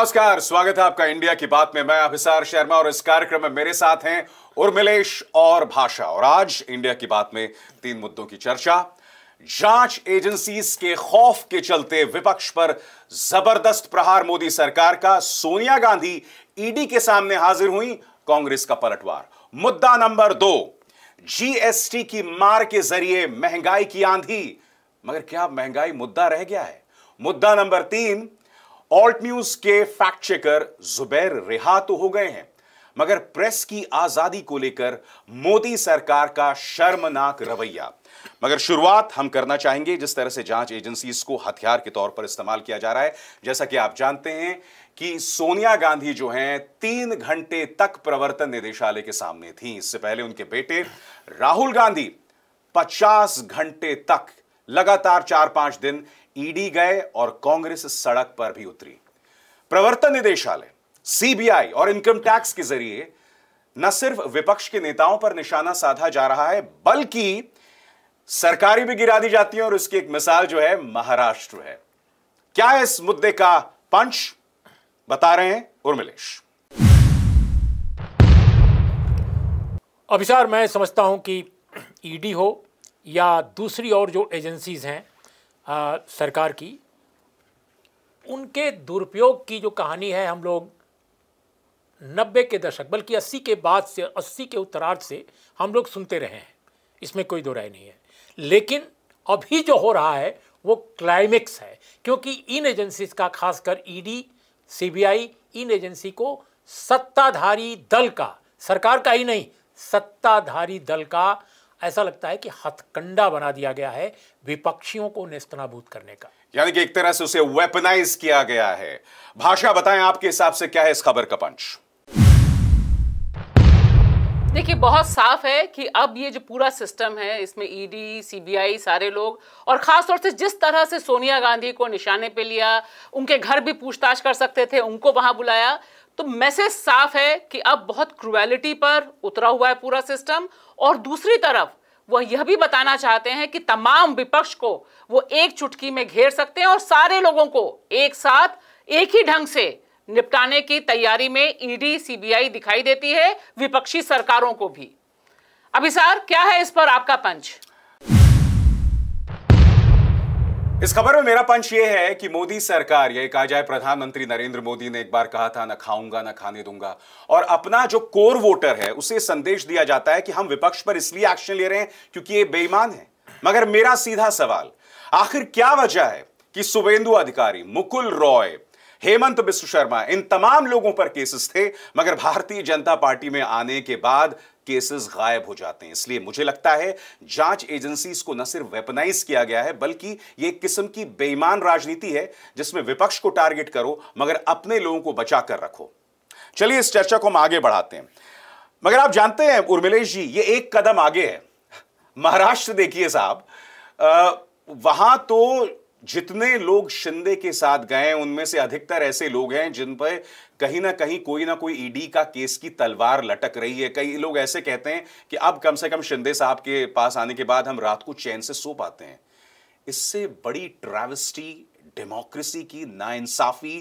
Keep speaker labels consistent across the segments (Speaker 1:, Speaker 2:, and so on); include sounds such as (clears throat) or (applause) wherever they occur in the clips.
Speaker 1: नमस्कार स्वागत है आपका इंडिया की बात में मैं अभिसार शर्मा और इस कार्यक्रम में मेरे साथ हैं उर्मिलेश और भाषा और आज इंडिया की बात में तीन मुद्दों की चर्चा जांच एजेंसी के खौफ के चलते विपक्ष पर जबरदस्त प्रहार मोदी सरकार का सोनिया गांधी ईडी के सामने हाजिर हुई कांग्रेस का पलटवार मुद्दा नंबर दो जीएसटी की मार के जरिए महंगाई की आंधी मगर क्या महंगाई मुद्दा रह गया है मुद्दा नंबर तीन ऑल्ट न्यूज के फैक्ट चेकर जुबैर रिहा तो हो गए हैं मगर प्रेस की आजादी को लेकर मोदी सरकार का शर्मनाक रवैया मगर शुरुआत हम करना चाहेंगे जिस तरह से जांच एजेंसीज को हथियार के तौर पर इस्तेमाल किया जा रहा है जैसा कि आप जानते हैं कि सोनिया गांधी जो हैं तीन घंटे तक प्रवर्तन निदेशालय के सामने थी इससे पहले उनके बेटे राहुल गांधी पचास घंटे तक लगातार चार पांच दिन ईडी गए और कांग्रेस सड़क पर भी उतरी प्रवर्तन निदेशालय सीबीआई और इनकम टैक्स के जरिए न सिर्फ विपक्ष के नेताओं पर निशाना साधा जा रहा है बल्कि सरकारी भी गिरा दी जाती है और उसकी एक मिसाल जो है महाराष्ट्र है क्या है इस मुद्दे का पंच बता रहे हैं उर्मिलेश
Speaker 2: अभिसार मैं समझता हूं कि ईडी हो या दूसरी और जो एजेंसीज हैं आ, सरकार की उनके दुरुपयोग की जो कहानी है हम लोग नब्बे के दशक बल्कि अस्सी के बाद से अस्सी के उत्तरार्ध से हम लोग सुनते रहे हैं इसमें कोई दो राय नहीं है लेकिन अभी जो हो रहा है वो क्लाइमेक्स है क्योंकि इन एजेंसीज का खासकर ईडी e सीबीआई इन एजेंसी को सत्ताधारी दल का सरकार का ही नहीं सत्ताधारी दल का ऐसा लगता है कि हथकंडा बना दिया गया है विपक्षियों को नेस्तनाबूद करने का
Speaker 1: यानी कि एक तरह से उसे वेपनाइज किया गया है भाषा बताएं आपके हिसाब से क्या है इस खबर का पंच
Speaker 3: देखिए बहुत साफ है कि अब ये जो पूरा सिस्टम है इसमें ईडी e सीबीआई सारे लोग और ख़ास तौर से जिस तरह से सोनिया गांधी को निशाने पे लिया उनके घर भी पूछताछ कर सकते थे उनको वहां बुलाया तो मैसेज साफ है कि अब बहुत क्रुएलिटी पर उतरा हुआ है पूरा सिस्टम और दूसरी तरफ वह यह भी बताना चाहते हैं कि तमाम विपक्ष को वो एक चुटकी में घेर सकते हैं और सारे लोगों को एक साथ एक ही ढंग से निपटाने की तैयारी में ईडी e सीबीआई दिखाई देती है विपक्षी सरकारों को भी अभिसार क्या है इस पर आपका पंच
Speaker 1: इस खबर में मेरा पंच ये है कि मोदी सरकार ये कहा जाए प्रधानमंत्री नरेंद्र मोदी ने एक बार कहा था ना खाऊंगा ना खाने दूंगा और अपना जो कोर वोटर है उसे संदेश दिया जाता है कि हम विपक्ष पर इसलिए एक्शन ले रहे हैं क्योंकि ये बेईमान है मगर मेरा सीधा सवाल आखिर क्या वजह है कि सुबेंदु अधिकारी मुकुल रॉय हेमंत बिश्व शर्मा इन तमाम लोगों पर केसेस थे मगर भारतीय जनता पार्टी में आने के बाद केसेस गायब हो जाते हैं इसलिए मुझे लगता है जांच एजेंसीज को न सिर्फ वेपनाइज किया गया है बल्कि ये किस्म की बेईमान राजनीति है जिसमें विपक्ष को टारगेट करो मगर अपने लोगों को बचा कर रखो चलिए इस चर्चा को हम आगे बढ़ाते हैं मगर आप जानते हैं उर्मिलेश जी ये एक कदम आगे है महाराष्ट्र देखिए साहब वहां तो जितने लोग शिंदे के साथ गए उनमें से अधिकतर ऐसे लोग हैं जिन पर कहीं ना कहीं कोई ना कोई ईडी e का केस की तलवार लटक रही है कई लोग ऐसे कहते हैं कि अब कम से कम शिंदे साहब के पास आने के बाद हम रात को चैन से सो पाते हैं इससे बड़ी ट्रेविस्टी डेमोक्रेसी की नाइंसाफी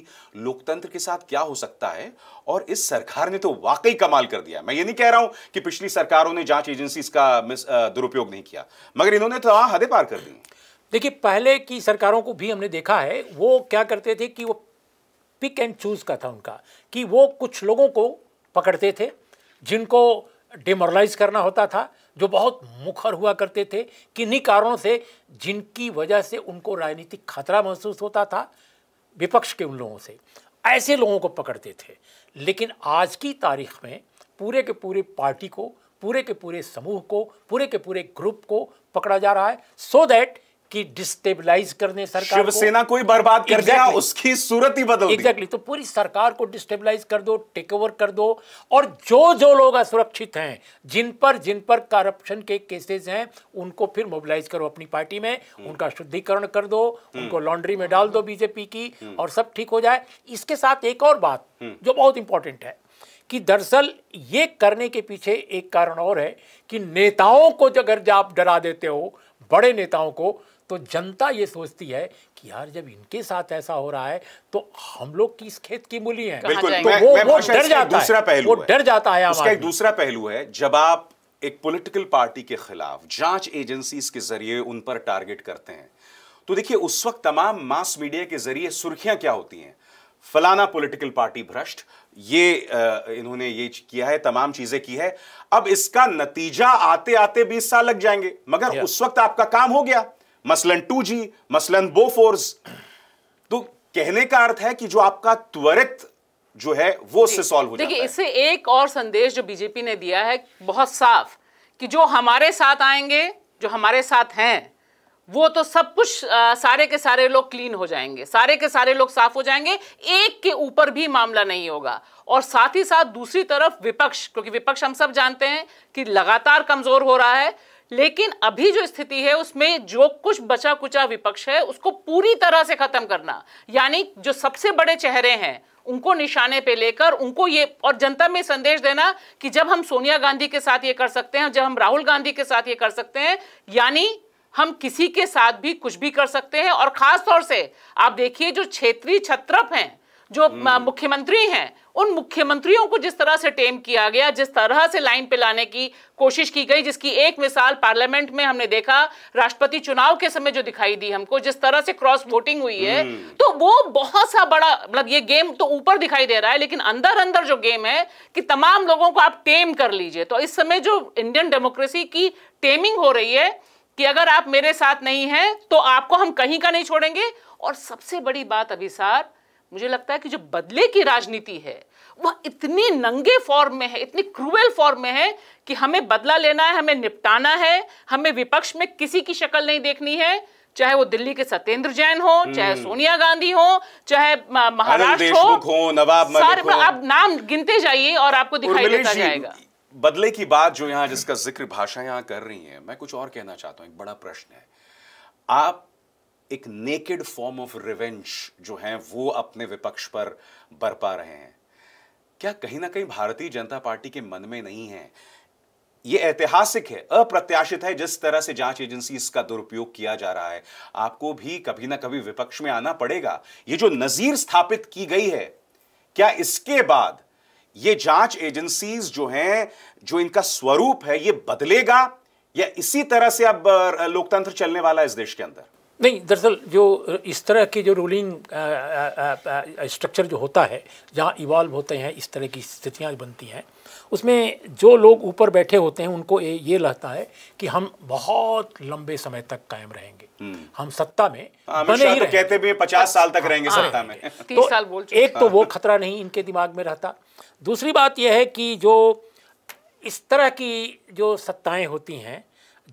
Speaker 1: लोकतंत्र के साथ क्या हो सकता है और इस सरकार ने तो वाकई कमाल कर दिया मैं ये नहीं कह रहा हूं कि पिछली सरकारों ने जांच एजेंसी का दुरुपयोग नहीं किया मगर इन्होंने तो हदें पार कर दी
Speaker 2: देखिए पहले की सरकारों को भी हमने देखा है वो क्या करते थे कि वो पिक एंड चूज़ का था उनका कि वो कुछ लोगों को पकड़ते थे जिनको डिमोरलाइज करना होता था जो बहुत मुखर हुआ करते थे किन्हीं कारणों से जिनकी वजह से उनको राजनीतिक खतरा महसूस होता था विपक्ष के उन लोगों से ऐसे लोगों को पकड़ते थे लेकिन आज की तारीख में पूरे के पूरे पार्टी को पूरे के पूरे समूह को पूरे के पूरे ग्रुप को पकड़ा जा रहा है सो so दैट कि डिस्टेबलाइज करने सरकार शिवसेना को, ही बर्बाद कर exactly, गया उसकी
Speaker 1: सूरत ही बदल exactly, दी
Speaker 2: तो पूरी सरकार को डिस्टेबलाइज कर दो टेक ओवर कर दो और जो जो लोग असुरक्षित हैं जिन पर जिन पर करप्शन के केसेस हैं उनको फिर मोबिलाइज करो अपनी पार्टी में उनका शुद्धिकरण कर दो उनको लॉन्ड्री में डाल दो बीजेपी की और सब ठीक हो जाए इसके साथ एक और बात जो बहुत इंपॉर्टेंट है कि दरअसल ये करने के पीछे एक कारण और है कि नेताओं को अगर आप डरा देते हो बड़े नेताओं को तो जनता ये सोचती है कि यार जब इनके साथ ऐसा हो रहा है तो हम लोग किस खेत की मूली है बिल्कुल तो वो, वो डर जाता दूसरा पहलू वो डर जाता है उसका एक
Speaker 1: दूसरा पहलू है जब आप एक पॉलिटिकल पार्टी के खिलाफ जांच एजेंसीज के जरिए उन पर टारगेट करते हैं तो देखिए उस वक्त तमाम मास मीडिया के जरिए सुर्खियां क्या होती हैं फलाना पॉलिटिकल पार्टी भ्रष्ट ये इन्होंने ये किया है तमाम चीजें की है अब इसका नतीजा आते आते 20 साल लग जाएंगे मगर उस वक्त आपका काम हो गया मसलन टू जी मसलन बोफोर्स तो कहने का अर्थ है कि जो आपका त्वरित जो है वो उससे सॉल्व हो जाता
Speaker 3: है इससे एक और संदेश जो बीजेपी ने दिया है बहुत साफ कि जो हमारे साथ आएंगे जो हमारे साथ हैं वो तो सब कुछ सारे के सारे लोग क्लीन हो जाएंगे सारे के सारे लोग साफ हो जाएंगे एक के ऊपर भी मामला नहीं होगा और साथ ही साथ दूसरी तरफ विपक्ष क्योंकि विपक्ष हम सब जानते हैं कि लगातार कमजोर हो रहा है लेकिन अभी जो स्थिति है उसमें जो कुछ बचा कुचा विपक्ष है उसको पूरी तरह से खत्म करना यानी जो सबसे बड़े चेहरे हैं उनको निशाने पे लेकर उनको ये और जनता में संदेश देना कि जब हम सोनिया गांधी के साथ ये कर सकते हैं जब हम राहुल गांधी के साथ ये कर सकते हैं यानी हम किसी के साथ भी कुछ भी कर सकते हैं और खास तौर से आप देखिए जो क्षेत्रीय छत्रप हैं जो हम्म। मुख्यमंत्री हैं उन मुख्यमंत्रियों को जिस तरह से टेम किया गया जिस तरह से लाइन पे लाने की कोशिश की गई जिसकी एक मिसाल पार्लियामेंट में हमने देखा राष्ट्रपति चुनाव के समय जो दिखाई दी हमको जिस तरह से क्रॉस वोटिंग हुई है हम्म। तो वो बहुत सा बड़ा मतलब ये गेम तो ऊपर दिखाई दे रहा है लेकिन अंदर अंदर जो गेम है कि तमाम लोगों को आप टेम कर लीजिए तो इस समय जो इंडियन डेमोक्रेसी की टेमिंग हो रही है कि अगर आप मेरे साथ नहीं हैं तो आपको हम कहीं का नहीं छोड़ेंगे और सबसे बड़ी बात अभिसार मुझे लगता है कि जो बदले की राजनीति है वह इतनी नंगे फॉर्म में है इतनी क्रूएल फॉर्म में है कि हमें बदला लेना है हमें निपटाना है हमें विपक्ष में किसी की शक्ल नहीं देखनी है चाहे वो दिल्ली के सत्येंद्र जैन हो हम्म। चाहे सोनिया गांधी हो चाहे महाराष्ट्र हो, हो
Speaker 1: नवाब सारे हो। आप
Speaker 3: नाम गिनते जाइए और आपको दिखाई देता जाएगा
Speaker 1: बदले की बात जो यहाँ जिसका जिक्र भाषा यहाँ कर रही है मैं कुछ और कहना चाहता हूँ एक बड़ा प्रश्न है आप एक नेकेड फॉर्म ऑफ रिवेंज जो है वो अपने विपक्ष पर बरपा रहे हैं क्या कहीं ना कहीं भारतीय जनता पार्टी के मन में नहीं है ये ऐतिहासिक है अप्रत्याशित है जिस तरह से जांच एजेंसी इसका दुरुपयोग किया जा रहा है आपको भी कभी ना कभी विपक्ष में आना पड़ेगा ये जो नजीर स्थापित की गई है क्या इसके बाद ये जांच एजेंसीज जो हैं जो इनका स्वरूप है ये बदलेगा या इसी तरह से अब लोकतंत्र चलने वाला है इस देश के अंदर
Speaker 2: नहीं दरअसल जो इस तरह के जो रूलिंग स्ट्रक्चर जो होता है जहाँ इवॉल्व होते हैं इस तरह की स्थितियाँ बनती हैं उसमें जो लोग ऊपर बैठे होते हैं उनको ये लगता है कि हम बहुत लंबे समय तक कायम रहेंगे हम्म। हम सत्ता में हाँ, बने ही तो
Speaker 1: कहते भी पचास हाँ, साल तक रहेंगे हाँ, सत्ता में
Speaker 2: तो साल बोल एक तो वो खतरा नहीं इनके दिमाग में रहता दूसरी बात यह है कि जो इस तरह की जो सत्ताएं होती हैं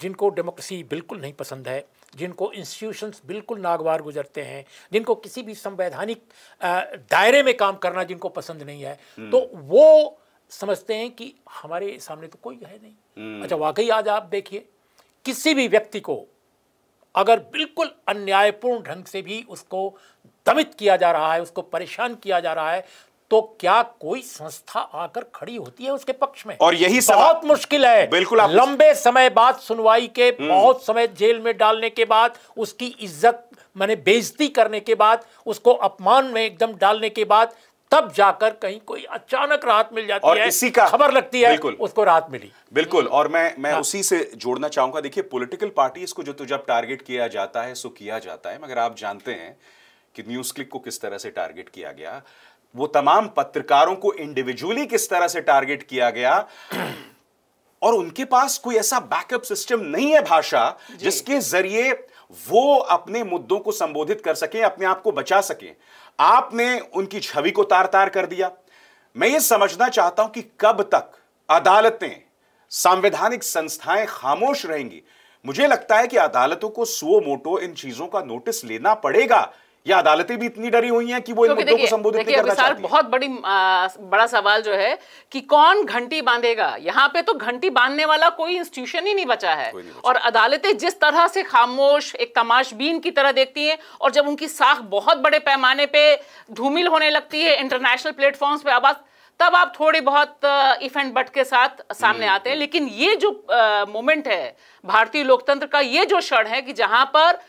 Speaker 2: जिनको डेमोक्रेसी बिल्कुल नहीं पसंद है जिनको इंस्टीट्यूशंस बिल्कुल नागवार गुजरते हैं जिनको किसी भी संवैधानिक दायरे में काम करना जिनको पसंद नहीं है हम्म। तो वो समझते हैं कि हमारे सामने तो कोई है नहीं हम्म। अच्छा वाकई आज आप देखिए किसी भी व्यक्ति को अगर बिल्कुल अन्यायपूर्ण ढंग से भी उसको दमित किया जा रहा है उसको परेशान किया जा रहा है तो क्या कोई संस्था आकर खड़ी होती है उसके पक्ष में और यही बहुत मुश्किल है बिल्कुल आप लंबे समय बाद सुनवाई के हम्म। बहुत समय जेल में डालने के बाद उसकी इज्जत मैंने बेइज्जती करने के बाद उसको अपमान में एकदम डालने के बाद तब जाकर कहीं कोई अचानक राहत मिल जाती और है इसी का खबर
Speaker 1: लगती है बिल्कुल उसको राहत मिली बिल्कुल और मैं मैं हाँ। उसी से जोड़ना चाहूंगा देखिए पॉलिटिकल पार्टीज को जो तो जब टारगेट किया जाता है सो किया जाता है मगर आप जानते हैं कि न्यूज क्लिक को किस तरह से टारगेट किया गया वो तमाम पत्रकारों को इंडिविजुअली किस तरह से टारगेट किया गया और उनके पास कोई ऐसा बैकअप सिस्टम नहीं है भाषा जिसके जरिए वो अपने मुद्दों को संबोधित कर सके अपने आप को बचा सके आपने उनकी छवि को तार तार कर दिया मैं ये समझना चाहता हूं कि कब तक अदालतें संवैधानिक संस्थाएं खामोश रहेंगी मुझे लगता है कि अदालतों को सुओ मोटो इन चीजों का नोटिस लेना पड़ेगा या अदालतें भी इतनी डरी हुई हैं कि वो इन मुद्दों को संबोधित नहीं करना चाहती
Speaker 3: बहुत बड़ी बड़ा सवाल जो है कि कौन घंटी बांधेगा यहाँ पे तो घंटी बांधने वाला कोई इंस्टीट्यूशन ही नहीं बचा है और अदालतें जिस तरह से खामोश एक तमाशबीन की तरह देखती हैं और जब उनकी साख बहुत बड़े पैमाने पर धूमिल होने लगती है इंटरनेशनल प्लेटफॉर्म्स पे आवाज तब आप थोड़ी बहुत इफ एंड बट के साथ सामने हम्म, आते हैं हम्म। लेकिन ये जो मोमेंट है भारतीय लोकतंत्र का ये जो क्षण है कि जहां पर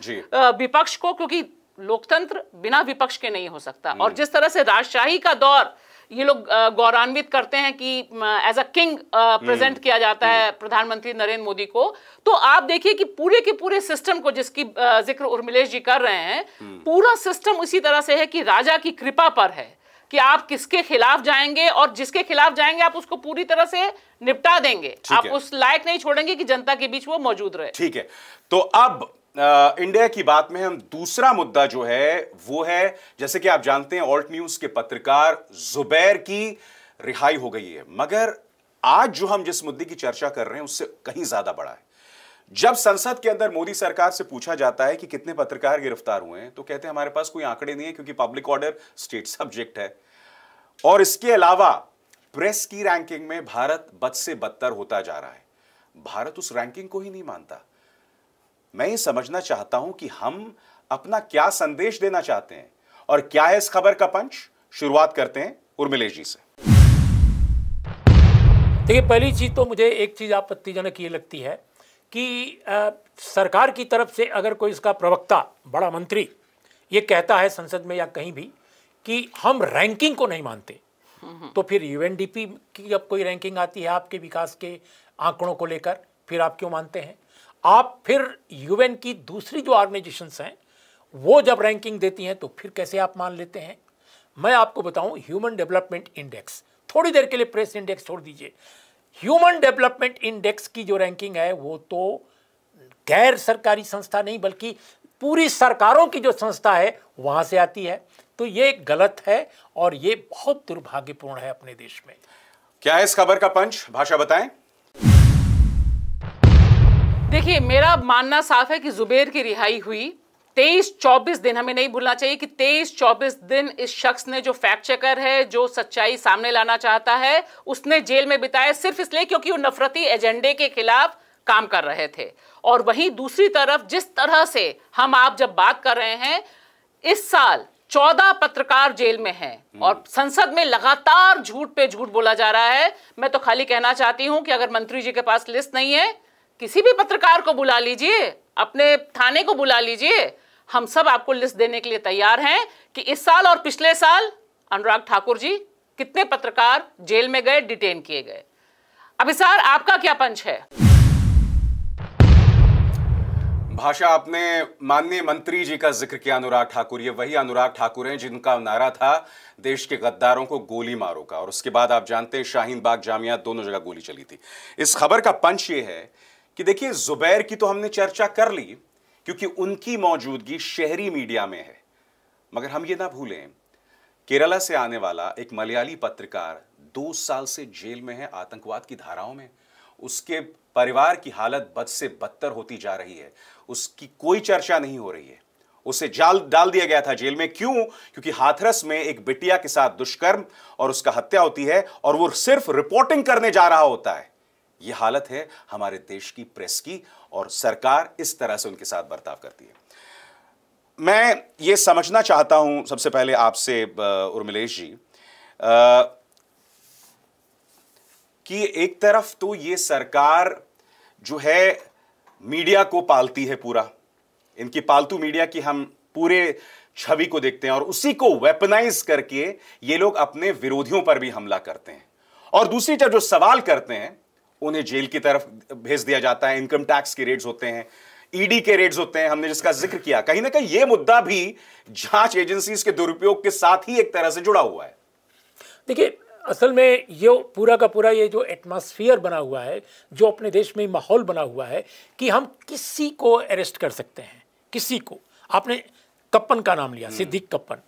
Speaker 3: विपक्ष को क्योंकि लोकतंत्र बिना विपक्ष के नहीं हो सकता और हम्म। जिस तरह से राजशाही का दौर ये लोग गौरवान्वित करते हैं कि as a king present hmm. किया जाता है हम्म। प्रधानमंत्री नरेंद्र मोदी को तो आप देखिए कि पूरे के पूरे सिस्टम को जिसकी जिक्र उर्मिलेश जी कर रहे हैं पूरा सिस्टम उसी तरह से है कि राजा की कृपा पर है कि आप किसके खिलाफ जाएंगे और जिसके खिलाफ जाएंगे आप उसको पूरी तरह से निपटा देंगे आप उस लायक नहीं छोड़ेंगे कि जनता के बीच वो मौजूद रहे
Speaker 1: ठीक है तो अब इंडिया की बात में हम दूसरा मुद्दा जो है वो है जैसे कि आप जानते हैं ऑल्ट न्यूज के पत्रकार जुबैर की रिहाई हो गई है मगर आज जो हम जिस मुद्दे की चर्चा कर रहे हैं उससे कहीं ज्यादा बड़ा है जब संसद के अंदर मोदी सरकार से पूछा जाता है कि कितने पत्रकार गिरफ्तार हुए हैं तो कहते हैं हमारे पास कोई आंकड़े नहीं है क्योंकि पब्लिक ऑर्डर स्टेट सब्जेक्ट है और इसके अलावा प्रेस की रैंकिंग में भारत बद से बदतर होता जा रहा है भारत उस रैंकिंग को ही नहीं मानता मैं ये समझना चाहता हूं कि हम अपना क्या संदेश देना चाहते हैं और क्या है इस खबर का पंच शुरुआत करते हैं उर्मिलेश जी से
Speaker 2: देखिए पहली चीज तो मुझे एक चीज आपत्तिजनक ये लगती है कि आ, सरकार की तरफ से अगर कोई इसका प्रवक्ता बड़ा मंत्री ये कहता है संसद में या कहीं भी कि हम रैंकिंग को नहीं मानते तो फिर यूएनडीपी की जब कोई रैंकिंग आती है आपके विकास के आंकड़ों को लेकर फिर आप क्यों मानते हैं आप फिर यूएन की दूसरी जो ऑर्गेनाइजेशन हैं वो जब रैंकिंग देती हैं तो फिर कैसे आप मान लेते हैं मैं आपको बताऊं ह्यूमन डेवलपमेंट इंडेक्स थोड़ी देर के लिए प्रेस इंडेक्स छोड़ दीजिए ह्यूमन डेवलपमेंट इंडेक्स की जो रैंकिंग है वो तो गैर सरकारी संस्था नहीं बल्कि पूरी सरकारों की जो संस्था है वहां से आती है तो ये गलत है और ये बहुत दुर्भाग्यपूर्ण है अपने देश में
Speaker 1: क्या है इस खबर का पंच भाषा बताएं
Speaker 3: देखिए मेरा मानना साफ है कि जुबेर की रिहाई हुई तेईस चौबीस दिन हमें नहीं भूलना चाहिए कि तेईस चौबीस दिन इस शख्स ने जो फैक्ट चेकर है जो सच्चाई सामने लाना चाहता है उसने जेल में बिताया सिर्फ इसलिए क्योंकि वो नफरती एजेंडे के खिलाफ काम कर रहे थे और वहीं दूसरी तरफ जिस तरह से हम आप जब बात कर रहे हैं इस साल चौदह पत्रकार जेल में हैं हम्म। और संसद में लगातार झूठ पे झूठ बोला जा रहा है मैं तो खाली कहना चाहती हूं कि अगर मंत्री जी के पास लिस्ट नहीं है किसी भी पत्रकार को बुला लीजिए अपने थाने को बुला लीजिए हम सब आपको लिस्ट देने के लिए तैयार हैं कि इस साल और पिछले साल अनुराग ठाकुर जी कितने पत्रकार जेल में गए डिटेन किए गए अभिसार आपका क्या पंच है
Speaker 1: भाषा आपने माननीय मंत्री जी का जिक्र किया अनुराग ठाकुर ये वही अनुराग ठाकुर हैं जिनका नारा था देश के गद्दारों को गोली मारो का और उसके बाद आप जानते हैं शाहीन बाग जामिया दोनों जगह गोली चली थी इस खबर का पंच ये है कि देखिए जुबैर की तो हमने चर्चा कर ली क्योंकि उनकी मौजूदगी शहरी मीडिया में है मगर हम ये ना भूलें केरला से आने वाला एक मलयाली पत्रकार दो साल से जेल में है आतंकवाद की धाराओं में उसके परिवार की हालत बद से बदतर होती जा रही है उसकी कोई चर्चा नहीं हो रही है उसे जाल डाल दिया गया था जेल में क्यों क्योंकि हाथरस में एक बिटिया के साथ दुष्कर्म और उसका हत्या होती है और वो सिर्फ रिपोर्टिंग करने जा रहा होता है ये हालत है हमारे देश की प्रेस की और सरकार इस तरह से उनके साथ बर्ताव करती है मैं ये समझना चाहता हूं सबसे पहले आपसे उर्मिलेश जी आ, कि एक तरफ तो ये सरकार जो है मीडिया को पालती है पूरा इनकी पालतू मीडिया की हम पूरे छवि को देखते हैं और उसी को वेपनाइज करके ये लोग अपने विरोधियों पर भी हमला करते हैं और दूसरी तरफ जो सवाल करते हैं उन्हें जेल की तरफ भेज दिया जाता है इनकम टैक्स के रेट्स होते हैं ईडी e के रेट्स होते हैं हमने जिसका जिक्र किया कहीं ना कहीं यह मुद्दा भी जांच एजेंसीज के दुरुपयोग के साथ ही एक तरह से जुड़ा हुआ है
Speaker 2: देखिए असल में ये पूरा का पूरा ये जो एटमॉस्फेयर बना हुआ है जो अपने देश में माहौल बना हुआ है कि हम किसी को अरेस्ट कर सकते हैं किसी को आपने कप्पन का नाम लिया हम्म। सिद्दीक कप्पन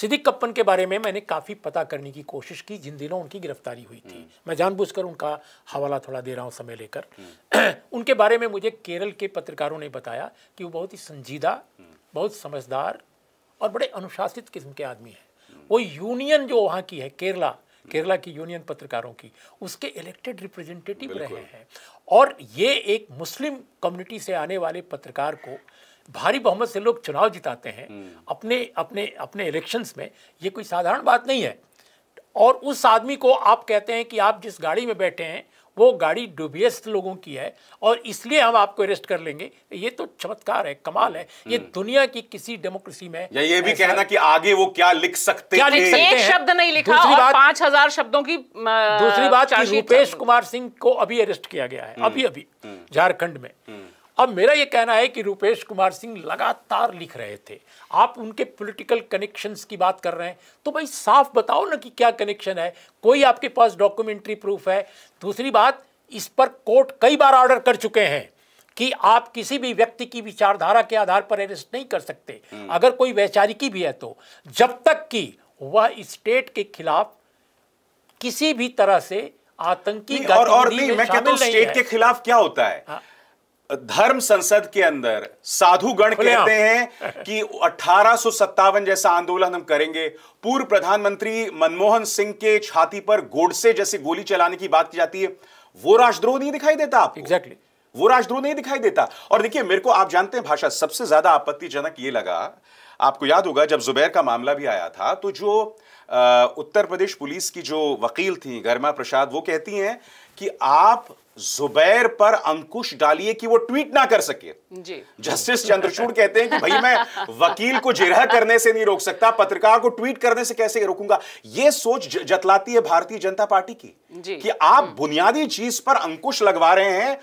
Speaker 2: सिद्दीक कप्पन के बारे में मैंने काफ़ी पता करने की कोशिश की जिन दिनों उनकी गिरफ्तारी हुई थी हम्म। मैं जानबूझकर उनका हवाला थोड़ा दे रहा हूँ समय लेकर हम्म। (clears throat) उनके बारे में मुझे केरल के पत्रकारों ने बताया कि वो बहुत ही संजीदा हम्म। बहुत समझदार और बड़े अनुशासित किस्म के आदमी हैं वो यूनियन जो वहाँ की है केरला केरला की यूनियन पत्रकारों की उसके इलेक्टेड रिप्रेजेंटेटिव रहे हैं और ये एक मुस्लिम कम्युनिटी से आने वाले पत्रकार को भारी बहुमत से लोग चुनाव जिताते हैं हम्म। अपने अपने अपने इलेक्शंस में ये कोई साधारण बात नहीं है और उस आदमी को आप कहते हैं कि आप जिस गाड़ी में बैठे हैं वो गाड़ी डुबियस्त लोगों की है और इसलिए हम आपको अरेस्ट कर लेंगे ये तो चमत्कार है कमाल है हम्म। ये दुनिया की किसी डेमोक्रेसी में या ये भी कहना कि आगे वो क्या लिख सकते क्या लिख सकते एक शब्द नहीं लिखा और
Speaker 3: पांच हजार शब्दों की दूसरी बात रूपेश
Speaker 2: कुमार सिंह को अभी अरेस्ट किया गया है हम्म। अभी अभी झारखंड में अब मेरा ये कहना है कि रुपेश कुमार सिंह लगातार लिख रहे थे आप उनके पॉलिटिकल कनेक्शंस की बात कर रहे हैं तो भाई साफ बताओ ना कि क्या कनेक्शन है कोई आपके पास डॉक्यूमेंट्री प्रूफ है दूसरी बात इस पर कोर्ट कई बार ऑर्डर कर चुके हैं कि आप किसी भी व्यक्ति की विचारधारा के आधार पर अरेस्ट नहीं कर सकते हम्म। अगर कोई वैचारिकी भी है तो जब तक कि वह स्टेट के खिलाफ किसी भी तरह से आतंकी और, और नहीं, मैं कहता हूं स्टेट के
Speaker 1: खिलाफ क्या होता है हाँ? धर्म संसद के अंदर साधुगण कहते हैं कि अठारह जैसा आंदोलन हम करेंगे पूर्व प्रधानमंत्री मनमोहन सिंह के छाती पर गोडसे जैसे गोली चलाने की बात की जाती है वो राजद्रोह नहीं दिखाई देता आपको एग्जैक्टली exactly. वो राजद्रोह नहीं दिखाई देता और देखिए मेरे को आप जानते हैं भाषा सबसे ज्यादा आपत्तिजनक ये लगा आपको याद होगा जब जुबैर का मामला भी आया था तो जो आ, उत्तर प्रदेश पुलिस की जो वकील थी गर्मा प्रसाद वो कहती हैं कि आप जुबैर पर अंकुश डालिए कि वो ट्वीट ना कर सके
Speaker 3: जस्टिस चंद्रचूड़
Speaker 1: कहते हैं कि भाई मैं वकील को जिरह करने से नहीं रोक सकता पत्रकार को ट्वीट करने से कैसे रोकूंगा ये सोच जतलाती है भारतीय जनता पार्टी की कि आप बुनियादी चीज पर अंकुश लगवा रहे हैं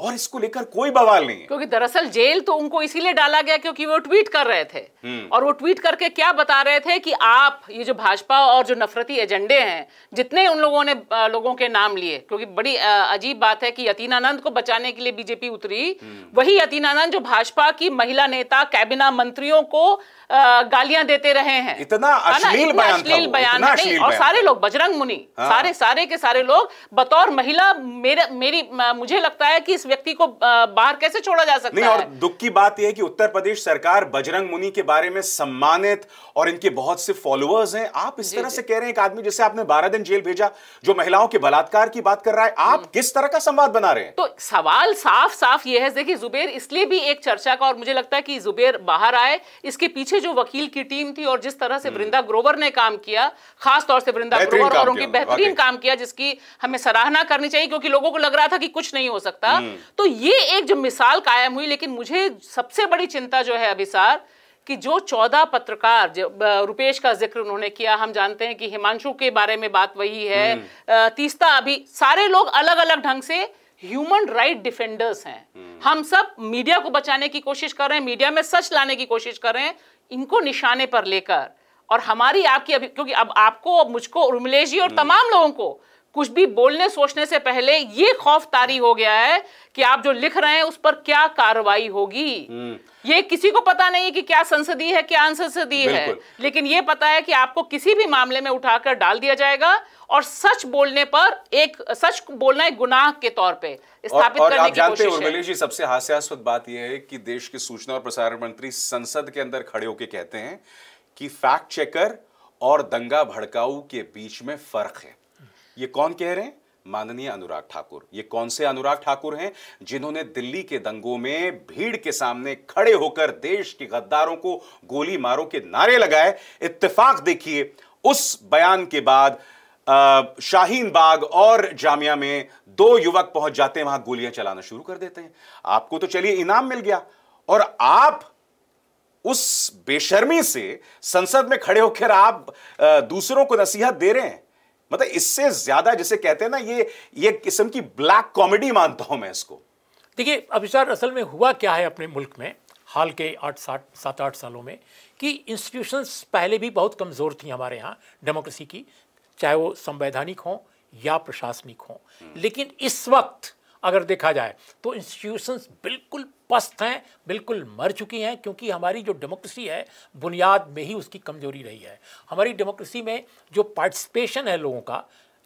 Speaker 1: और इसको लेकर कोई बवाल नहीं
Speaker 3: है क्योंकि दरअसल जेल तो उनको इसीलिए डाला गया क्योंकि वो ट्वीट कर रहे थे हम्म। और वो ट्वीट करके क्या बता रहे थे कि आप ये जो भाजपा और जो नफरती एजेंडे हैं जितने उन लोगों ने लोगों के नाम लिए क्योंकि बड़ी अजीब बात है कि यतीनानंद को बचाने के लिए बीजेपी उतरी हम्म। वही यतीनानंद जो भाजपा की महिला नेता कैबिना मंत्रियों को गालियां देते रहे हैं इतना अश्लील बयान, अश्लील बयान इतना और सारे लोग बजरंग मुनि हाँ। सारे सारे के सारे लोग बतौर महिला मेरे मेरी मुझे लगता है कि इस व्यक्ति को बाहर कैसे छोड़ा जा सकता नहीं, और
Speaker 1: दुख की बात यह है कि उत्तर प्रदेश सरकार बजरंग मुनि के बारे में सम्मानित और इनके बहुत से फॉलोअर्स हैं आप इस तरह से कह रहे हैं एक आदमी जैसे आपने बारह दिन जेल भेजा जो महिलाओं के बलात्कार की बात कर रहा है आप हम्म। किस तरह का संवाद बना रहे हैं
Speaker 3: तो सवाल साफ साफ यह है देखिए जुबेर इसलिए भी एक चर्चा का और मुझे लगता है कि जुबेर बाहर आए इसके पीछे पीछे जो वकील की टीम थी और जिस तरह से वृंदा ग्रोवर ने काम किया खास तौर से वृंदा ग्रोवर और उनकी बेहतरीन काम किया जिसकी हमें सराहना करनी चाहिए क्योंकि लोगों को लग रहा था कि कुछ नहीं हो सकता हम्म। तो ये एक जो मिसाल कायम हुई लेकिन मुझे सबसे बड़ी चिंता जो है अभिसार कि जो चौदह पत्रकार रुपेश का जिक्र उन्होंने किया हम जानते हैं कि हिमांशु के बारे में बात वही है हम्म। तीसता अभी सारे लोग अलग अलग ढंग से ह्यूमन राइट डिफेंडर्स हैं हम्म। हम सब मीडिया को बचाने की कोशिश कर रहे हैं मीडिया में सच लाने की कोशिश कर रहे हैं इनको निशाने पर लेकर और हमारी आपकी अभी क्योंकि अब आपको मुझको उर्मिलेश जी और हम्म। तमाम लोगों को कुछ भी बोलने सोचने से पहले ये खौफ तारी हो गया है कि आप जो लिख रहे हैं उस पर क्या कार्रवाई होगी हम्म। ये किसी को पता नहीं कि क्या संसदीय है क्या अनसंसदीय है लेकिन ये पता है कि आपको किसी भी मामले में उठाकर डाल दिया जाएगा और सच बोलने पर एक सच बोलना एक गुनाह के तौर पे स्थापित और, और करने की जानते कोशिश है।
Speaker 1: जी सबसे हास्यास्पद बात यह है कि देश के सूचना और प्रसारण मंत्री संसद के अंदर खड़े होकर कहते हैं कि फैक्ट चेकर और दंगा भड़काऊ के बीच में फर्क है ये कौन कह रहे हैं माननीय अनुराग ठाकुर ये कौन से अनुराग ठाकुर हैं जिन्होंने दिल्ली के दंगों में भीड़ के सामने खड़े होकर देश के गद्दारों को गोली मारो के नारे लगाए इत्तेफाक देखिए उस बयान के बाद शाहीन बाग और जामिया में दो युवक पहुंच जाते हैं वहां गोलियां चलाना शुरू कर देते हैं आपको तो चलिए इनाम मिल गया और आप उस बेशर्मी से संसद में खड़े होकर आप दूसरों को नसीहत दे रहे हैं मतलब इससे ज्यादा जिसे कहते हैं ना ये ये किस्म की ब्लैक कॉमेडी मानता हूं मैं इसको
Speaker 2: देखिए अभिचार असल में हुआ क्या है अपने मुल्क में हाल के आठ साठ सात आठ सालों में कि इंस्टीट्यूशंस पहले भी बहुत कमज़ोर थी हमारे यहाँ डेमोक्रेसी की चाहे वो संवैधानिक हों या प्रशासनिक हों हम्म। लेकिन इस वक्त अगर देखा जाए तो इंस्टीट्यूशंस बिल्कुल पस्त हैं बिल्कुल मर चुकी हैं क्योंकि हमारी जो डेमोक्रेसी है बुनियाद में ही उसकी कमज़ोरी रही है हमारी डेमोक्रेसी में जो पार्टिसिपेशन है लोगों का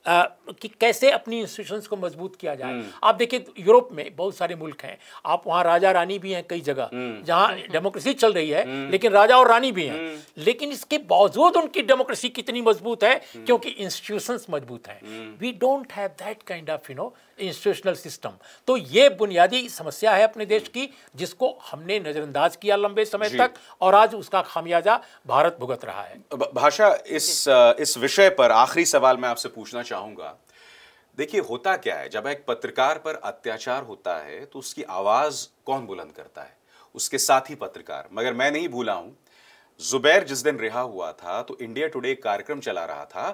Speaker 2: कि कैसे अपनी इंस्टीट्यूशंस को मजबूत किया जाए हम्म। आप देखिए यूरोप में बहुत सारे मुल्क हैं आप वहाँ राजा रानी भी हैं कई जगह हम्म। जहाँ डेमोक्रेसी चल रही है हम्म। लेकिन राजा और रानी भी हैं लेकिन इसके बावजूद उनकी डेमोक्रेसी कितनी मजबूत है क्योंकि इंस्टीट्यूशंस मजबूत हैं we don't have that kind of you know institutional system तो ये बुनियादी समस्या है अपने देश की जिसको हमने नज़रअंदाज किया लंबे समय तक और आज उसका खामियाजा भारत भुगत रहा
Speaker 1: है भाषा इस इस विषय पर आखिरी सवाल मैं आपसे पूछना चाहूंगा देखिए होता क्या है जब एक पत्रकार पर अत्याचार होता है तो उसकी आवाज़ कौन बुलंद करता है उसके साथ ही पत्रकार मगर मैं नहीं भूला हूं जुबैर जिस दिन रिहा हुआ था तो इंडिया टुडे कार्यक्रम चला रहा था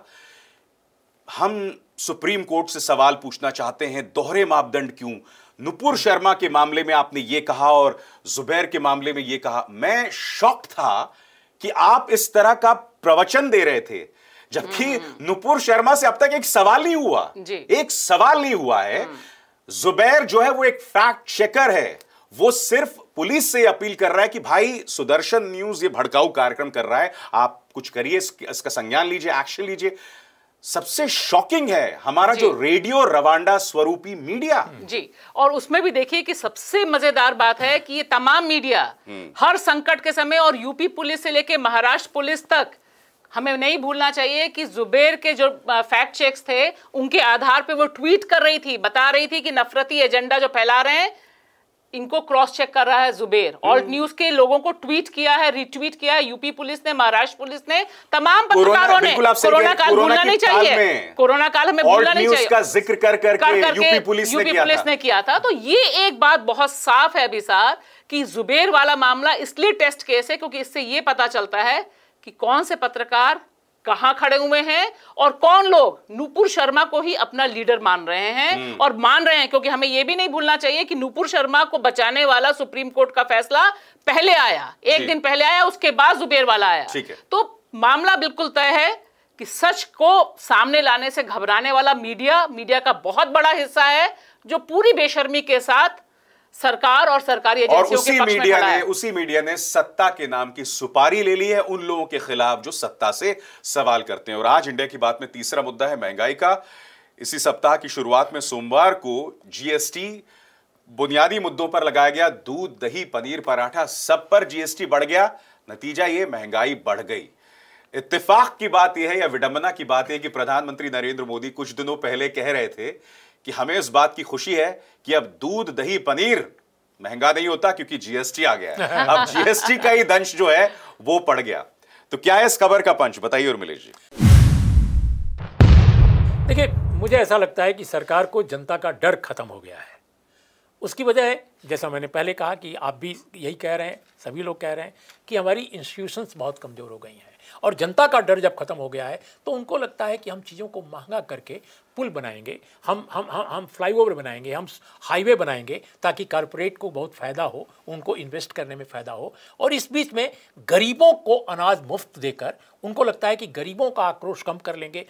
Speaker 1: हम सुप्रीम कोर्ट से सवाल पूछना चाहते हैं दोहरे मापदंड क्यों नुपुर शर्मा के मामले में आपने ये कहा और जुबैर के मामले में ये कहा मैं शॉक था कि आप इस तरह का प्रवचन दे रहे थे जबकि हम्म, हम्म। नुपुर शर्मा से अब तक एक सवाल ही हुआ जी। एक सवाल ही हुआ है हम्म। जुबैर जो है वो एक फैक्ट चेकर है वो सिर्फ पुलिस से अपील कर रहा है कि भाई सुदर्शन न्यूज ये भड़काऊ कार्यक्रम कर रहा है आप कुछ करिए इसका संज्ञान लीजिए एक्शन लीजिए सबसे शॉकिंग है हमारा जो रेडियो रवांडा स्वरूपी मीडिया
Speaker 3: जी और उसमें भी देखिए कि सबसे मजेदार बात है कि ये तमाम मीडिया हर संकट के समय और यूपी पुलिस से लेके महाराष्ट्र पुलिस तक हमें नहीं भूलना चाहिए कि जुबेर के जो फैक्ट चेक्स थे उनके आधार पे वो ट्वीट कर रही थी बता रही थी कि नफरती एजेंडा जो फैला रहे हैं इनको क्रॉस चेक कर रहा है जुबेर ऑल्ट न्यूज के लोगों को ट्वीट किया है रिट्वीट किया है यूपी पुलिस ने महाराष्ट्र पुलिस ने तमाम पत्रकारों ने कोरोना काल भूलना नहीं चाहिए कोरोना काल हमें भूलना नहीं चाहिए
Speaker 1: जिक्र कर करके कर यूपी पुलिस यूपी ने पुलिस ने
Speaker 3: किया था तो ये एक बात बहुत साफ है अभी कि जुबेर वाला मामला इसलिए टेस्ट केस है क्योंकि इससे ये पता चलता है कि कौन से पत्रकार कहां खड़े हुए हैं और कौन लोग नूपुर शर्मा को ही अपना लीडर मान रहे हैं हम्म। और मान रहे हैं क्योंकि हमें यह भी नहीं भूलना चाहिए कि नूपुर शर्मा को बचाने वाला सुप्रीम कोर्ट का फैसला पहले आया एक दिन पहले आया उसके बाद जुबेर वाला आया तो मामला बिल्कुल तय है कि सच को सामने लाने से घबराने वाला मीडिया मीडिया का बहुत बड़ा हिस्सा है जो पूरी बेशर्मी के साथ सरकार और सरकारी और उसी मीडिया ने
Speaker 1: उसी मीडिया ने सत्ता के नाम की सुपारी ले ली है उन लोगों के खिलाफ जो सत्ता से सवाल करते हैं और आज इंडिया की बात में तीसरा मुद्दा है महंगाई का इसी सप्ताह की शुरुआत में सोमवार को जीएसटी बुनियादी मुद्दों पर लगाया गया दूध दही पनीर पराठा सब पर जीएसटी बढ़ गया नतीजा ये महंगाई बढ़ गई इतफाक की बात यह है या विडंबना की बात यह कि प्रधानमंत्री नरेंद्र मोदी कुछ दिनों पहले कह रहे थे कि हमें इस बात की खुशी है कि अब दूध दही पनीर महंगा नहीं होता क्योंकि जीएसटी आ गया है अब जीएसटी (laughs) का ही दंश जो है वो पड़ गया तो क्या है इस खबर का पंच बताइए उर्मिलेश जी
Speaker 2: देखिए मुझे ऐसा लगता है कि सरकार को जनता का डर खत्म हो गया है उसकी वजह जैसा मैंने पहले कहा कि आप भी यही कह रहे हैं सभी लोग कह रहे हैं कि हमारी इंस्टीट्यूशंस बहुत कमज़ोर हो गई हैं और जनता का डर जब खत्म हो गया है तो उनको लगता है कि हम चीज़ों को महंगा करके पुल बनाएंगे हम हम हम हम फ्लाईओवर बनाएंगे हम हाईवे बनाएंगे ताकि कारपोरेट को बहुत फ़ायदा हो उनको इन्वेस्ट करने में फ़ायदा हो और इस बीच में गरीबों को अनाज मुफ्त देकर उनको लगता है कि गरीबों का आक्रोश कम कर लेंगे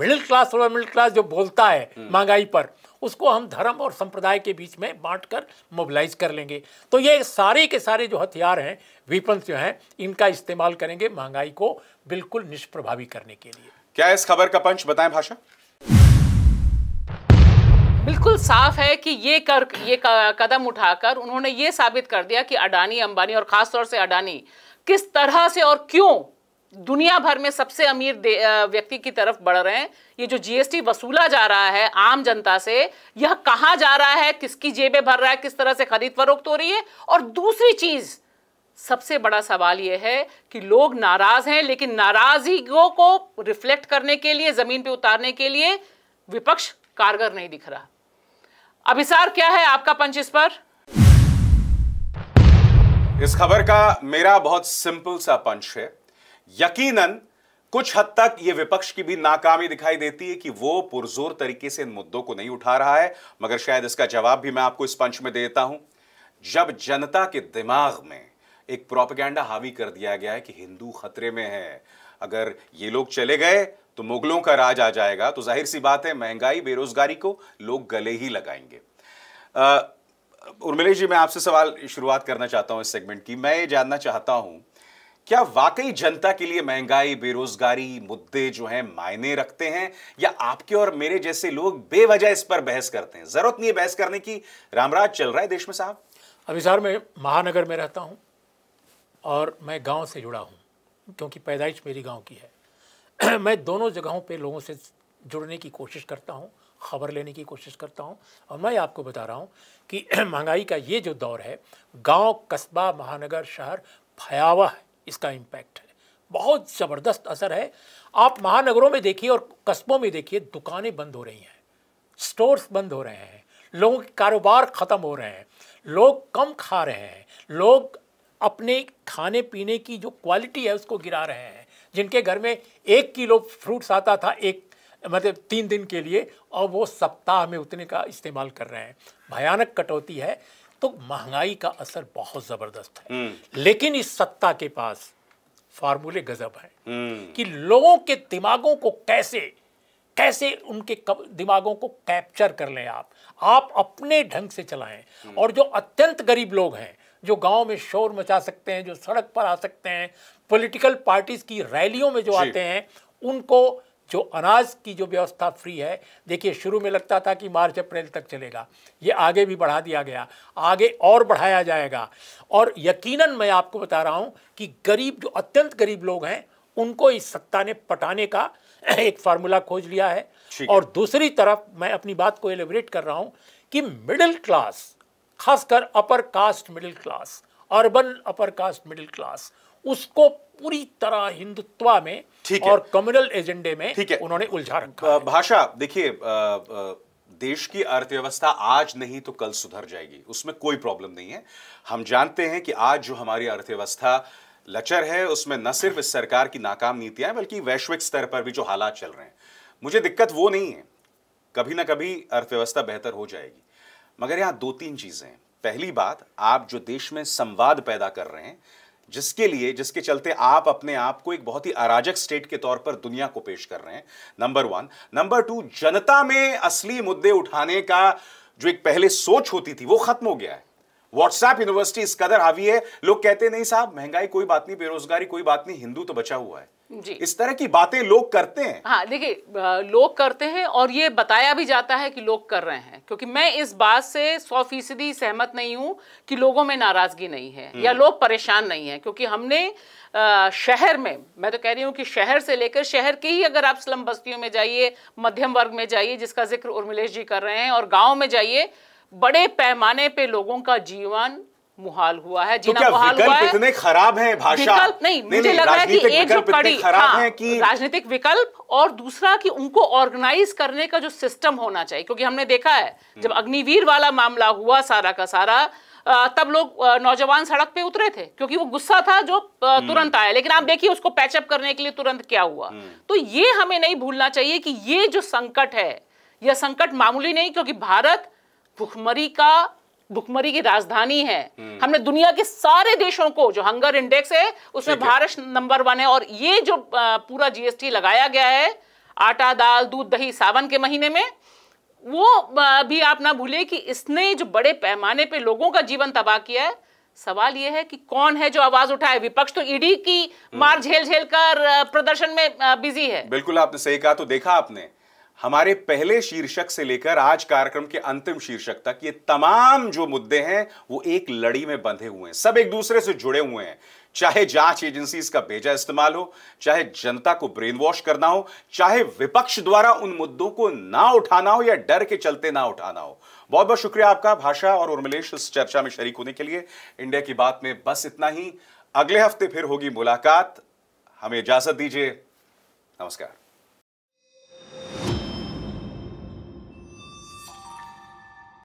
Speaker 2: मिडिल क्लास और मिडिल क्लास जो बोलता है हम्म। महंगाई पर उसको हम धर्म और संप्रदाय के बीच में बांट कर मोबिलाइज कर लेंगे तो ये सारे के सारे जो हथियार हैं वीपन्स जो हैं इनका इस्तेमाल करेंगे महंगाई को बिल्कुल निष्प्रभावी करने के लिए
Speaker 1: क्या इस खबर का पंच बताएं भाषा
Speaker 3: बिल्कुल साफ है कि ये कर ये कदम उठाकर उन्होंने ये साबित कर दिया कि अडानी अंबानी और ख़ासतौर से अडानी किस तरह से और क्यों दुनिया भर में सबसे अमीर व्यक्ति की तरफ बढ़ रहे हैं ये जो जीएसटी वसूला जा रहा है आम जनता से यह कहाँ जा रहा है किसकी जेबें भर रहा है किस तरह से खरीद फरोख्त हो रही है और दूसरी चीज़ सबसे बड़ा सवाल यह है कि लोग नाराज़ हैं लेकिन नाराज़गी को रिफ्लेक्ट करने के लिए ज़मीन पे उतारने के लिए विपक्ष कारगर नहीं दिख रहा अभिसार क्या है आपका पंच इस पर
Speaker 1: इस खबर का मेरा बहुत सिंपल सा पंच है यकीनन कुछ हद तक यह विपक्ष की भी नाकामी दिखाई देती है कि वो पुरजोर तरीके से इन मुद्दों को नहीं उठा रहा है मगर शायद इसका जवाब भी मैं आपको इस पंच में देता हूं जब जनता के दिमाग में एक प्रोपेगेंडा हावी कर दिया गया है कि हिंदू खतरे में है अगर ये लोग चले गए तो मुगलों का राज आ जाएगा तो जाहिर सी बात है महंगाई बेरोजगारी को लोग गले ही लगाएंगे उर्मिलेश जी मैं आपसे सवाल शुरुआत करना चाहता हूं इस सेगमेंट की मैं ये जानना चाहता हूं क्या वाकई जनता के लिए महंगाई बेरोजगारी मुद्दे जो हैं मायने रखते हैं या आपके और मेरे जैसे लोग बेवजह इस पर बहस करते हैं जरूरत नहीं है बहस करने की रामराज चल रहा है देश में साहब
Speaker 2: अभी सर मैं महानगर में रहता हूं और मैं गांव से जुड़ा हूं क्योंकि पैदाइश मेरी गांव की है (clears throat) मैं दोनों जगहों पे लोगों से जुड़ने की कोशिश करता हूँ खबर लेने की कोशिश करता हूँ और मैं आपको बता रहा हूँ कि (clears throat) महंगाई का ये जो दौर है गांव, कस्बा महानगर शहर भयावह है इसका इम्पैक्ट है बहुत ज़बरदस्त असर है आप महानगरों में देखिए और कस्बों में देखिए दुकानें बंद हो रही हैं स्टोर्स बंद हो रहे हैं लोगों के कारोबार ख़त्म हो रहे हैं लोग कम खा रहे हैं लोग अपने खाने पीने की जो क्वालिटी है उसको गिरा रहे हैं जिनके घर में एक किलो फ्रूट्स आता था एक मतलब तीन दिन के लिए और वो सप्ताह में उतने का इस्तेमाल कर रहे हैं भयानक कटौती है तो महंगाई का असर बहुत ज़बरदस्त है हम्म। लेकिन इस सत्ता के पास फार्मूले गजब है हम्म। कि लोगों के दिमागों को कैसे कैसे उनके दिमागों को कैप्चर कर लें आप आप अपने ढंग से चलाएं हम्म। और जो अत्यंत गरीब लोग हैं जो गांव में शोर मचा सकते हैं जो सड़क पर आ सकते हैं पॉलिटिकल पार्टीज की रैलियों में जो आते हैं उनको जो अनाज की जो व्यवस्था फ्री है देखिए शुरू में लगता था कि मार्च अप्रैल तक चलेगा ये आगे भी बढ़ा दिया गया आगे और बढ़ाया जाएगा और यकीनन मैं आपको बता रहा हूँ कि गरीब जो अत्यंत गरीब लोग हैं उनको इस सत्ता ने पटाने का (clears throat) एक फार्मूला खोज लिया है और दूसरी तरफ मैं अपनी बात को एलिब्रेट कर रहा हूँ कि मिडिल क्लास खासकर upper caste middle class urban upper caste middle class उसको पूरी तरह हिंदुत्व में ठीक और कम्युनल एजेंडे में ठीक है उन्होंने उलझा
Speaker 1: रखा भाषा देखिए देश की अर्थव्यवस्था आज नहीं तो कल सुधर जाएगी उसमें कोई प्रॉब्लम नहीं है हम जानते हैं कि आज जो हमारी अर्थव्यवस्था लचर है उसमें न सिर्फ इस सरकार की नाकाम नीतियां बल्कि वैश्विक स्तर पर भी जो हालात चल रहे हैं मुझे दिक्कत वो नहीं है कभी ना कभी अर्थव्यवस्था बेहतर हो जाएगी मगर यहां दो तीन चीज़ें हैं पहली बात आप जो देश में संवाद पैदा कर रहे हैं जिसके लिए जिसके चलते आप अपने आप को एक बहुत ही अराजक स्टेट के तौर पर दुनिया को पेश कर रहे हैं नंबर वन नंबर टू जनता में असली मुद्दे उठाने का जो एक पहले सोच होती थी वो खत्म हो गया है व्हाट्सएप यूनिवर्सिटी इस कदर हावी है लोग कहते नहीं साहब महंगाई कोई बात नहीं बेरोजगारी कोई बात नहीं हिंदू तो बचा हुआ है जी इस तरह की बातें लोग करते हैं
Speaker 3: हाँ देखिए लोग करते हैं और ये बताया भी जाता है कि लोग कर रहे हैं क्योंकि मैं इस बात से सौ फीसदी सहमत नहीं हूँ कि लोगों में नाराज़गी नहीं है या लोग परेशान नहीं हैं क्योंकि हमने शहर में मैं तो कह रही हूँ कि शहर से लेकर शहर के ही अगर आप स्लम बस्तियों में जाइए मध्यम वर्ग में जाइए जिसका जिक्र उर्मिलेश जी कर रहे हैं और गाँव में जाइए बड़े पैमाने पे लोगों का जीवन मुहाल हुआ है तो जीना तो मुहाल हुआ है इतने
Speaker 1: खराब है भाषा नहीं, मुझे लग रहा है कि एक जो कड़ी खराब हाँ, है कि
Speaker 3: राजनीतिक विकल्प और दूसरा कि उनको ऑर्गेनाइज करने का जो सिस्टम होना चाहिए क्योंकि हमने देखा है हम्म। जब अग्निवीर वाला मामला हुआ सारा का सारा तब लोग नौजवान सड़क पे उतरे थे क्योंकि वो गुस्सा था जो हम्म। तुरंत आया लेकिन आप देखिए उसको पैचअप करने के लिए तुरंत क्या हुआ हम्म। तो ये हमें नहीं भूलना चाहिए कि ये जो संकट है यह संकट मामूली नहीं क्योंकि भारत भुखमरी का भुखमरी की राजधानी है हम्म। हमने दुनिया के सारे देशों को जो हंगर इंडेक्स है उसमें भारत नंबर वन है और ये जो पूरा जीएसटी लगाया गया है आटा दाल दूध दही सावन के महीने में वो भी आप ना भूलिए कि इसने जो बड़े पैमाने पे लोगों का जीवन तबाह किया है सवाल यह है कि कौन है जो आवाज उठाए विपक्ष तो ईडी की हम्म। मार झेल झेल कर प्रदर्शन में बिजी है
Speaker 1: बिल्कुल आपने सही कहा तो देखा आपने हमारे पहले शीर्षक से लेकर आज कार्यक्रम के अंतिम शीर्षक तक ये तमाम जो मुद्दे हैं वो एक लड़ी में बंधे हुए हैं सब एक दूसरे से जुड़े हुए हैं चाहे जांच एजेंसी का बेजा इस्तेमाल हो चाहे जनता को ब्रेन वॉश करना हो चाहे विपक्ष द्वारा उन मुद्दों को ना उठाना हो या डर के चलते ना उठाना हो बहुत बहुत शुक्रिया आपका भाषा और उर्मिलेश इस चर्चा में शरीक होने के लिए इंडिया की बात में बस इतना ही अगले हफ्ते फिर होगी मुलाकात हमें इजाजत दीजिए नमस्कार